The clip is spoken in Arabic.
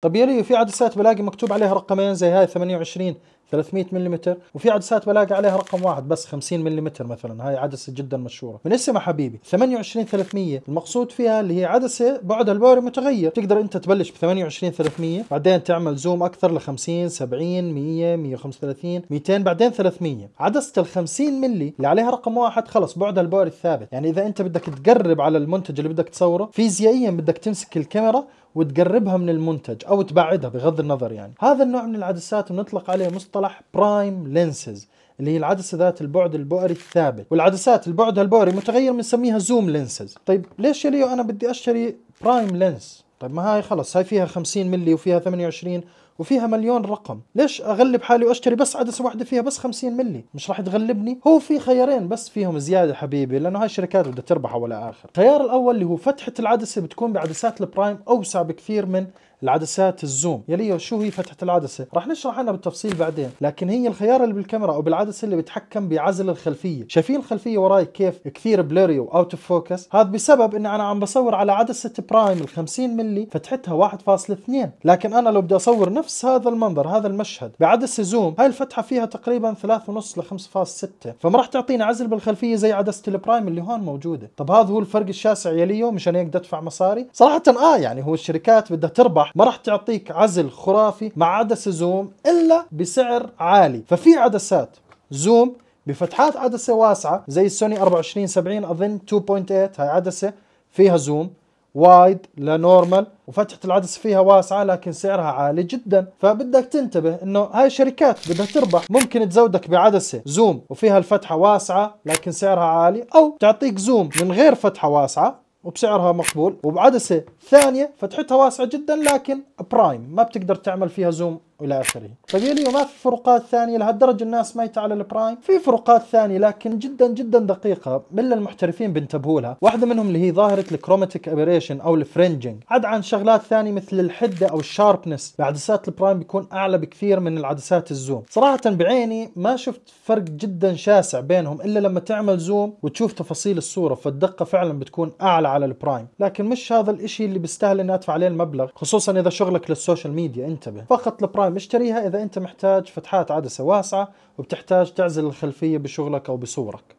طب يلي في عدسات بلاقي مكتوب عليها رقمين زي هاي 28 300 ملم وفي عدسات بلاقي عليها رقم واحد بس 50 ملم مثلا هاي عدسه جدا مشهوره من اسمها حبيبي 28 300 المقصود فيها اللي هي عدسه بعدها البوري متغير تقدر انت تبلش ب 28 300 بعدين تعمل زوم اكثر ل 50 70 100 135 200 بعدين 300 عدسه ال 50 ملي اللي عليها رقم واحد خلص بعدها البوري الثابت يعني اذا انت بدك تقرب على المنتج اللي بدك تصوره فيزيائيا بدك تمسك الكاميرا وتقربها من المنتج او تبعدها بغض النظر يعني هذا النوع من العدسات بنطلق عليه مصطلح مصطلح برايم لينسز اللي هي العدسه ذات البعد البؤري الثابت والعدسات البعد البؤري متغير بنسميها زوم لينسز طيب ليش يا ليو انا بدي اشتري برايم لينس طيب ما هاي خلص هاي فيها 50 ملي وفيها 28 وفيها مليون رقم ليش اغلب حالي واشتري بس عدسه واحده فيها بس 50 ملي مش راح تغلبني هو في خيارين بس فيهم زياده حبيبي لانه هاي الشركات بدها تربح ولا اخر الخيار الاول اللي هو فتحه العدسه بتكون بعدسات البرايم اوسع بكثير من العدسات الزوم يلي شو هي فتحة العدسة رح نشرح عنها بالتفصيل بعدين لكن هي الخيار اللي بالكاميرا او بالعدسة اللي بتحكم بعزل الخلفية شايفين الخلفية وراي كيف كثير بلوري واوت اوف فوكس هذا بسبب أني انا عم بصور على عدسة برايم ال 50 ملي فتحتها 1.2 لكن انا لو بدي اصور نفس نفس هذا المنظر هذا المشهد بعدسه زوم هاي الفتحه فيها تقريبا 3.5 ل 5.6 فما راح تعطينا عزل بالخلفيه زي عدسه البرايم اللي هون موجوده طب هذا هو الفرق الشاسع يليه مشان هيك بدي ادفع مصاري صراحه اه يعني هو الشركات بدها تربح ما راح تعطيك عزل خرافي مع عدسه زوم الا بسعر عالي ففي عدسات زوم بفتحات عدسه واسعه زي السوني 2470 اظن 2.8 هاي عدسه فيها زوم وايد لنورمال وفتحة العدسة فيها واسعة لكن سعرها عالي جدا فبدك تنتبه انه هاي شركات بدها تربح ممكن تزودك بعدسة زوم وفيها الفتحة واسعة لكن سعرها عالي او تعطيك زوم من غير فتحة واسعة وبسعرها مقبول وبعدسة ثانية فتحتها واسعة جدا لكن برايم ما بتقدر تعمل فيها زوم والى اخره فقال طيب، لي ما في فروقات ثانيه لهالدرجه الناس ميته على البرايم في فروقات ثانيه لكن جدا جدا دقيقه من المحترفين بينتبهوا لها واحده منهم اللي هي ظاهره الكروماتيك ابريشن او الفرنجنج عاد عن شغلات ثانيه مثل الحده او الشاربنس بعدسات البرايم بيكون اعلى بكثير من العدسات الزوم صراحه بعيني ما شفت فرق جدا شاسع بينهم الا لما تعمل زوم وتشوف تفاصيل الصوره فالدقه فعلا بتكون اعلى على البرايم لكن مش هذا الاشي اللي بيستاهل اني ادفع عليه المبلغ خصوصا اذا شغلك للسوشيال ميديا انتبه فقط البرايم طبعا مشتريها اذا انت محتاج فتحات عدسه واسعه وبتحتاج تعزل الخلفيه بشغلك او بصورك